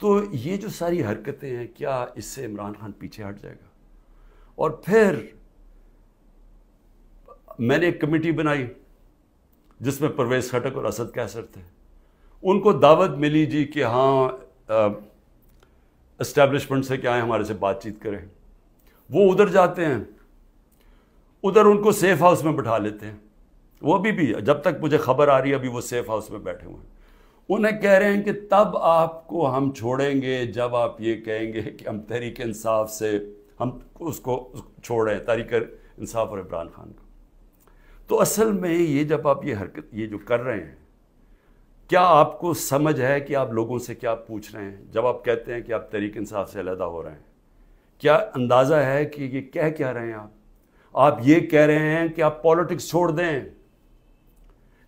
तो ये जो सारी हरकतें हैं क्या इससे इमरान खान पीछे हट जाएगा और फिर मैंने एक कमेटी बनाई जिसमें परवेज खटक और असद कैसर थे उनको दावत मिली जी कि हाँ इस्टेब्लिशमेंट से क्या है हमारे से बातचीत करें वो उधर जाते हैं उधर उनको सेफ हाउस में बैठा लेते हैं वो अभी भी जब तक मुझे खबर आ रही है अभी वो सेफ हाउस में बैठे हुए हैं उन्हें कह रहे हैं कि तब आपको हम छोड़ेंगे जब आप ये कहेंगे कि हम तहरीक इंसाफ से हम उसको छोड़ें तहरीक इंसाफ और इमरान खान को तो असल में ये जब आप ये हरकत ये जो कर रहे हैं क्या आपको समझ है कि आप लोगों से क्या पूछ रहे हैं जब आप कहते हैं कि आप तहरीक इंसाफ से अलहदा हो रहे हैं क्या अंदाज़ा है कि ये कह क्या रहे हैं आप आप ये कह रहे हैं कि आप पॉलिटिक्स छोड़ दें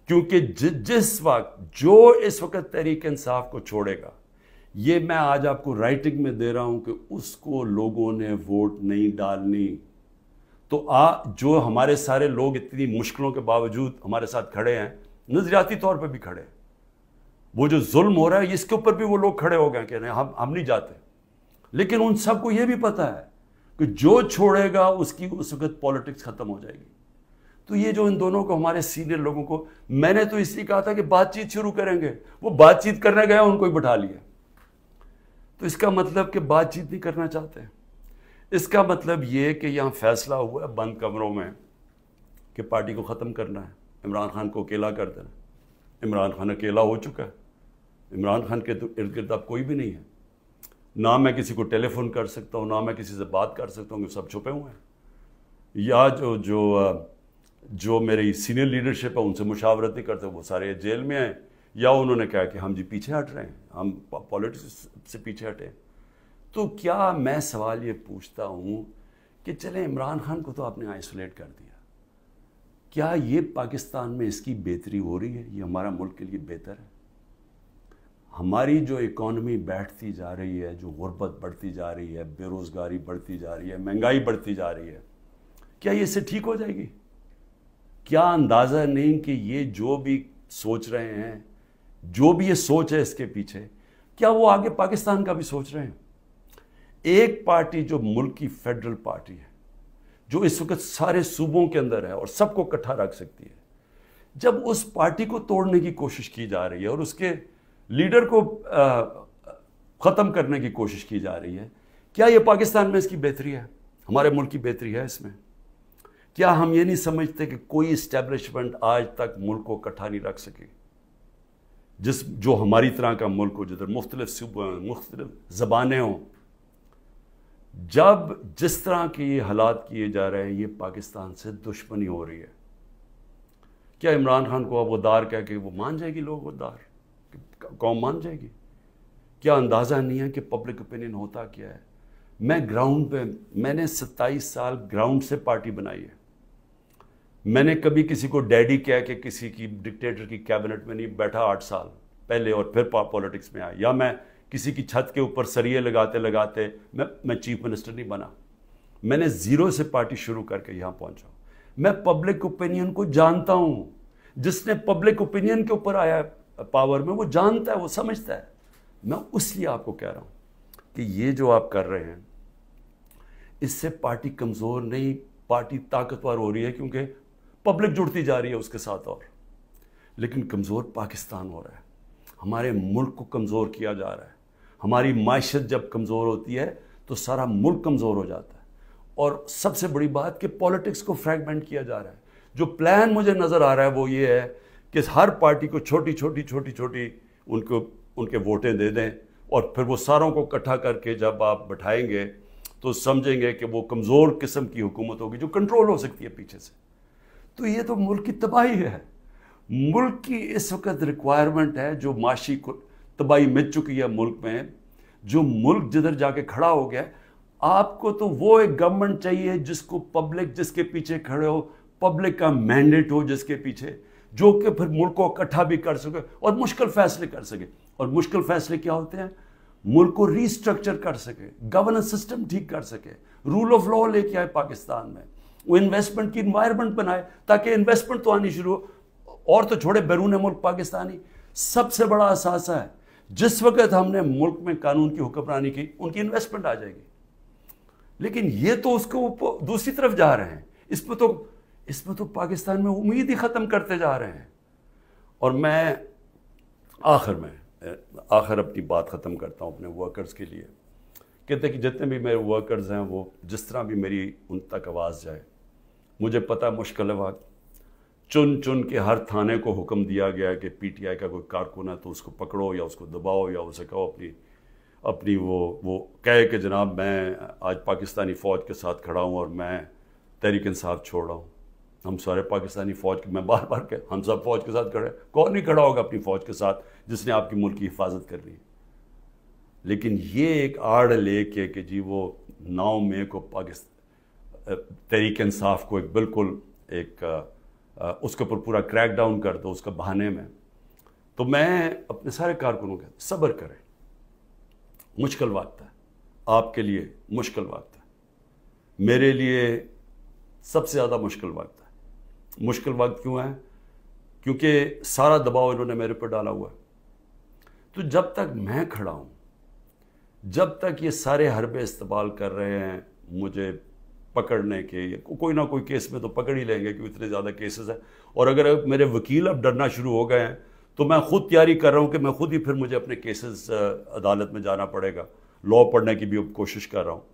क्योंकि जिस वक्त जो इस वक्त तहरीक इंसाफ को छोड़ेगा ये मैं आज आपको राइटिंग में दे रहा हूं कि उसको लोगों ने वोट नहीं डालनी तो आ जो हमारे सारे लोग इतनी मुश्किलों के बावजूद हमारे साथ खड़े हैं नजरियाती तौर पर भी खड़े हैं वो जो जुल्म हो रहा है इसके ऊपर भी वो लोग खड़े हो गए कह रहे हैं हम हम नहीं जाते लेकिन उन सबको ये भी पता है कि जो छोड़ेगा उसकी उस वक्त पॉलिटिक्स ख़त्म हो जाएगी तो ये जो इन दोनों को हमारे सीनियर लोगों को मैंने तो इसलिए कहा था कि बातचीत शुरू करेंगे वो बातचीत करने गया उनको ही बैठा लिया तो इसका मतलब कि बातचीत नहीं करना चाहते इसका मतलब ये कि यहाँ फैसला हुआ है बंद कमरों में कि पार्टी को ख़त्म करना है इमरान खान को अकेला कर देना इमरान खान अकेला हो चुका है इमरान खान के तो इर्द गिर्द अब कोई भी नहीं है ना मैं किसी को टेलीफोन कर सकता हूँ ना मैं किसी से बात कर सकता हूँ सब छुपे हुए हैं या जो जो जो मेरी सीनियर लीडरशिप है उनसे मुशावरत नहीं करते वो सारे जेल में आए या उन्होंने कहा कि हम जी पीछे हट रहे हैं हम पॉलिटिक्स से पीछे हटें तो क्या मैं सवाल ये पूछता हूँ कि चले इमरान खान को तो आपने आइसोलेट कर दिया क्या ये पाकिस्तान में इसकी बेहतरी हो रही है ये हमारा मुल्क के लिए बेहतर है हमारी जो इकॉनमी बैठती जा रही है जो गुर्बत बढ़ती जा रही है बेरोज़गारी बढ़ती जा रही है महंगाई बढ़ती जा रही है क्या ये इससे ठीक हो जाएगी क्या अंदाज़ा नहीं कि ये जो भी सोच रहे हैं जो भी ये सोच है इसके पीछे क्या वो आगे पाकिस्तान का भी सोच रहे हैं एक पार्टी जो मुल्क की फेडरल पार्टी है जो इस वक्त सारे सूबों के अंदर है और सबको इकट्ठा रख सकती है जब उस पार्टी को तोड़ने की कोशिश की जा रही है और उसके लीडर को ख़त्म करने की कोशिश की जा रही है क्या ये पाकिस्तान में इसकी बेहतरी है हमारे मुल्क की बेहतरी है इसमें क्या हम ये नहीं समझते कि कोई इस्टेब्लिशमेंट आज तक मुल्क को इकट्ठा नहीं रख सके जिस जो हमारी तरह का मुल्क हो जिधर मुख्तलिफ सूबे हों मुख्तलिफ ज़बानें हों जब जिस तरह के ये हालात किए जा रहे हैं ये पाकिस्तान से दुश्मनी हो रही है क्या इमरान खान को अब उदार कह के वो मान जाएगी लोग उदार कौम मान जाएगी क्या अंदाज़ा नहीं है कि पब्लिक ओपिनियन होता क्या है मैं ग्राउंड पे मैंने 27 साल ग्राउंड से पार्टी बनाई है मैंने कभी किसी को डैडी कह के किसी की डिक्टेटर की कैबिनेट में नहीं बैठा आठ साल पहले और फिर पॉलिटिक्स में आया या मैं किसी की छत के ऊपर सरिये लगाते लगाते मैं मैं चीफ मिनिस्टर नहीं बना मैंने ज़ीरो से पार्टी शुरू करके यहाँ पहुँचा मैं पब्लिक ओपिनियन को जानता हूँ जिसने पब्लिक ओपिनियन के ऊपर आया पावर में वो जानता है वो समझता है मैं उसलिए आपको कह रहा हूँ कि ये जो आप कर रहे हैं इससे पार्टी कमज़ोर नहीं पार्टी ताकतवर हो रही है क्योंकि पब्लिक जुड़ती जा रही है उसके साथ और लेकिन कमज़ोर पाकिस्तान हो रहा है हमारे मुल्क को कमज़ोर किया जा रहा है हमारी माशत जब कमज़ोर होती है तो सारा मुल्क कमज़ोर हो जाता है और सबसे बड़ी बात कि पॉलिटिक्स को फ्रैगमेंट किया जा रहा है जो प्लान मुझे नज़र आ रहा है वो ये है कि हर पार्टी को छोटी छोटी छोटी छोटी उनको उनके वोटें दे दें और फिर वो सारों को इकट्ठा करके जब आप बैठाएंगे तो समझेंगे कि वो कमज़ोर किस्म की हुकूमत होगी जो कंट्रोल हो सकती है पीछे से तो ये तो मुल्क की तबाही है मुल्क की इस वक्त रिक्वायरमेंट है जो माशी को तबाही मिल चुकी है मुल्क में जो मुल्क जिधर जाके खड़ा हो गया आपको तो वो एक गवर्नमेंट चाहिए जिसको पब्लिक जिसके पीछे खड़े हो पब्लिक का मैंडेट हो जिसके पीछे जो कि फिर मुल्क को इकट्ठा भी कर सके और मुश्किल फैसले कर सके और मुश्किल फैसले क्या होते हैं मुल्क को रिस्ट्रक्चर कर सके गवर्नेंस सिस्टम ठीक कर सके रूल ऑफ लॉ लेके आए पाकिस्तान में वो इन्वेस्टमेंट की इन्वायरमेंट बनाए ताकि इन्वेस्टमेंट तो आनी शुरू हो और तो छोड़े बैरून मुल्क पाकिस्तानी सबसे बड़ा असासा है जिस वक्त हमने मुल्क में कानून की हुक्मरानी की उनकी इन्वेस्टमेंट आ जाएगी लेकिन ये तो उसको दूसरी तरफ जा रहे हैं इसमें तो इसमें तो पाकिस्तान में उम्मीद ही ख़त्म करते जा रहे हैं और मैं आखिर में आखिर अपनी बात ख़त्म करता हूँ अपने वर्कर्स के लिए कहते हैं कि जितने भी मेरे वर्कर्स हैं वो जिस तरह भी मेरी उन तक आवाज़ जाए मुझे पता मुश्किल है वहाँ चुन चुन के हर थाने को हुक्म दिया गया कि पीटीआई का कोई कारकुन है तो उसको पकड़ो या उसको दबाओ या उसे कहो अपनी अपनी वो वो कहे कि जनाब मैं आज पाकिस्तानी फ़ौज के साथ खड़ा हूँ और मैं तहरीक इंसाफ छोड़ रहा हूँ हम सारे पाकिस्तानी फ़ौज के मैं बार बार कह हम सब फ़ौज के साथ खड़े कौन नहीं खड़ा होगा अपनी फ़ौज के साथ जिसने आपकी मुल्क की हिफाजत कर ली लेकिन ये एक आड़ ले के कि जी वो नाव में को पाकिस्तान तरीक इंसाफ को एक बिल्कुल एक उसके ऊपर पूरा क्रैक डाउन कर दो उसका बहाने में तो मैं अपने सारे कारकुनों के सब्र करें मुश्किल वक्त है आपके लिए मुश्किल वक्त है मेरे लिए सबसे ज़्यादा मुश्किल वक्त है मुश्किल वक्त क्यों है क्योंकि सारा दबाव इन्होंने मेरे पर डाला हुआ है तो जब तक मैं खड़ा हूँ जब तक ये सारे हरबे इस्तेमाल कर रहे हैं मुझे पकड़ने के कोई ना कोई केस में तो पकड़ ही लेंगे क्योंकि इतने ज़्यादा केसेस हैं और अगर मेरे वकील अब डरना शुरू हो गए हैं तो मैं खुद तैयारी कर रहा हूँ कि मैं खुद ही फिर मुझे अपने केसेस अदालत में जाना पड़ेगा लॉ पढ़ने की भी कोशिश कर रहा हूँ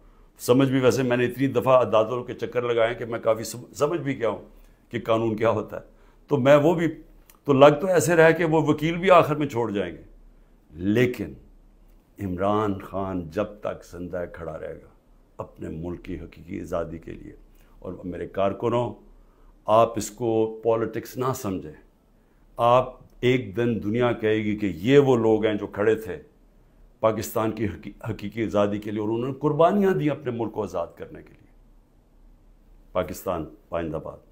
समझ भी वैसे मैंने इतनी दफ़ा अदालतों के चक्कर लगाए कि मैं काफ़ी समझ भी गया हूँ कि कानून क्या होता है तो मैं वो भी तो लग तो ऐसे रहा कि वो वकील भी आखिर में छोड़ जाएंगे लेकिन इमरान खान जब तक जिंदा खड़ा रहेगा अपने मुल्क की हकीकी आज़ादी के लिए और मेरे कारकुनों आप इसको पॉलिटिक्स ना समझें आप एक दिन दुनिया कहेगी कि ये वो लोग हैं जो खड़े थे पाकिस्तान की हकी, हकीकी आज़ादी के लिए और उन्होंने कुर्बानियाँ दी अपने मुल्क को आज़ाद करने के लिए पाकिस्तान पाइंदाबाद